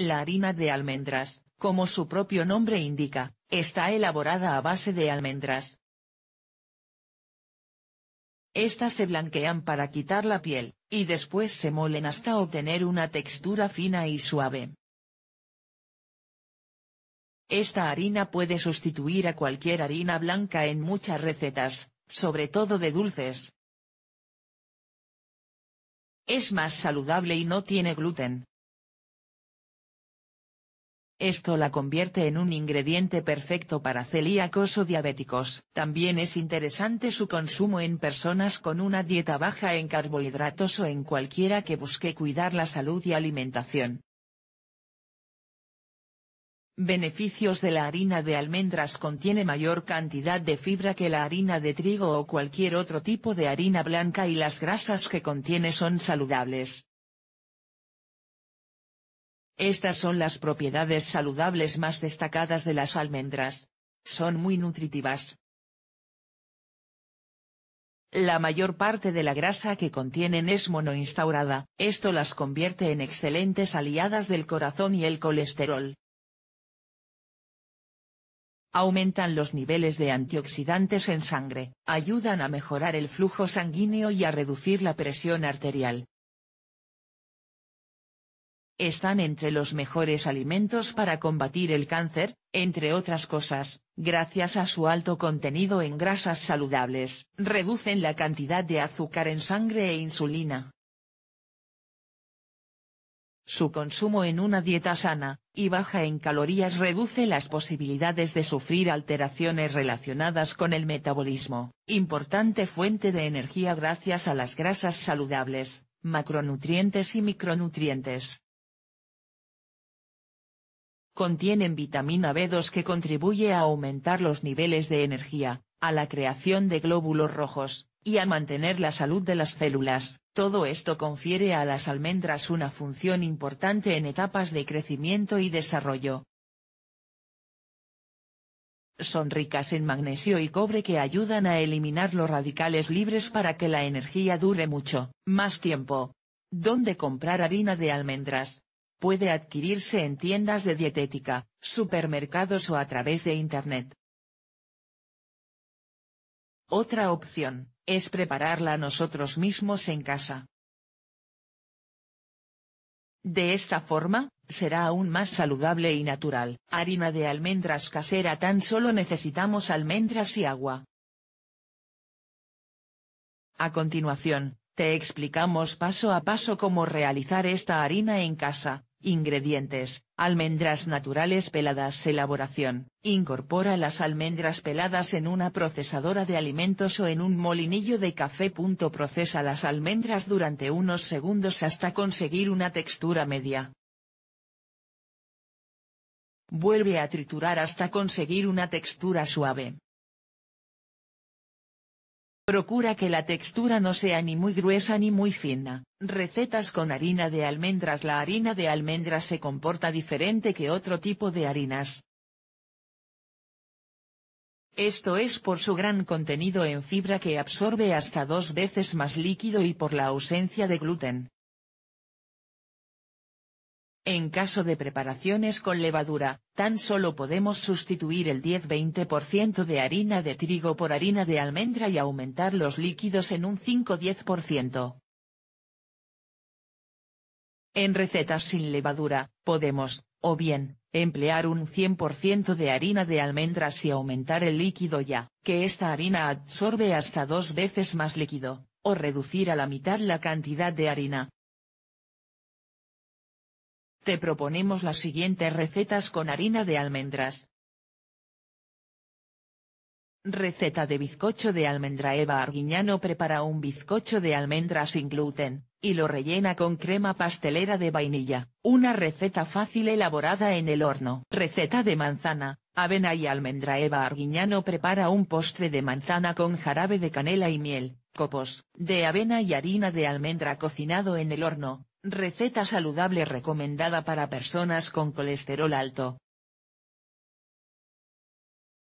La harina de almendras, como su propio nombre indica, está elaborada a base de almendras. Estas se blanquean para quitar la piel, y después se molen hasta obtener una textura fina y suave. Esta harina puede sustituir a cualquier harina blanca en muchas recetas, sobre todo de dulces. Es más saludable y no tiene gluten, esto la convierte en un ingrediente perfecto para celíacos o diabéticos. También es interesante su consumo en personas con una dieta baja en carbohidratos o en cualquiera que busque cuidar la salud y alimentación. Beneficios de la harina de almendras Contiene mayor cantidad de fibra que la harina de trigo o cualquier otro tipo de harina blanca y las grasas que contiene son saludables. Estas son las propiedades saludables más destacadas de las almendras. Son muy nutritivas. La mayor parte de la grasa que contienen es monoinstaurada, esto las convierte en excelentes aliadas del corazón y el colesterol. Aumentan los niveles de antioxidantes en sangre, ayudan a mejorar el flujo sanguíneo y a reducir la presión arterial, están entre los mejores alimentos para combatir el cáncer, entre otras cosas, gracias a su alto contenido en grasas saludables, reducen la cantidad de azúcar en sangre e insulina. Su consumo en una dieta sana, y baja en calorías reduce las posibilidades de sufrir alteraciones relacionadas con el metabolismo, importante fuente de energía gracias a las grasas saludables, macronutrientes y micronutrientes. Contienen vitamina B2 que contribuye a aumentar los niveles de energía, a la creación de glóbulos rojos, y a mantener la salud de las células. Todo esto confiere a las almendras una función importante en etapas de crecimiento y desarrollo. Son ricas en magnesio y cobre que ayudan a eliminar los radicales libres para que la energía dure mucho, más tiempo. ¿Dónde comprar harina de almendras? puede adquirirse en tiendas de dietética, supermercados o a través de Internet. Otra opción, es prepararla nosotros mismos en casa. De esta forma, será aún más saludable y natural. Harina de almendras casera tan solo necesitamos almendras y agua. A continuación, te explicamos paso a paso cómo realizar esta harina en casa, Ingredientes, almendras naturales peladas Elaboración, incorpora las almendras peladas en una procesadora de alimentos o en un molinillo de café. Procesa las almendras durante unos segundos hasta conseguir una textura media. Vuelve a triturar hasta conseguir una textura suave. Procura que la textura no sea ni muy gruesa ni muy fina. Recetas con harina de almendras La harina de almendras se comporta diferente que otro tipo de harinas. Esto es por su gran contenido en fibra que absorbe hasta dos veces más líquido y por la ausencia de gluten. En caso de preparaciones con levadura, tan solo podemos sustituir el 10-20% de harina de trigo por harina de almendra y aumentar los líquidos en un 5-10%. En recetas sin levadura, podemos, o bien, emplear un 100% de harina de almendras y aumentar el líquido ya, que esta harina absorbe hasta dos veces más líquido, o reducir a la mitad la cantidad de harina, te proponemos las siguientes recetas con harina de almendras. Receta de bizcocho de almendra Eva Arguiñano prepara un bizcocho de almendra sin gluten, y lo rellena con crema pastelera de vainilla, una receta fácil elaborada en el horno. Receta de manzana, avena y almendra Eva Arguiñano prepara un postre de manzana con jarabe de canela y miel, copos, de avena y harina de almendra cocinado en el horno, Receta saludable recomendada para personas con colesterol alto,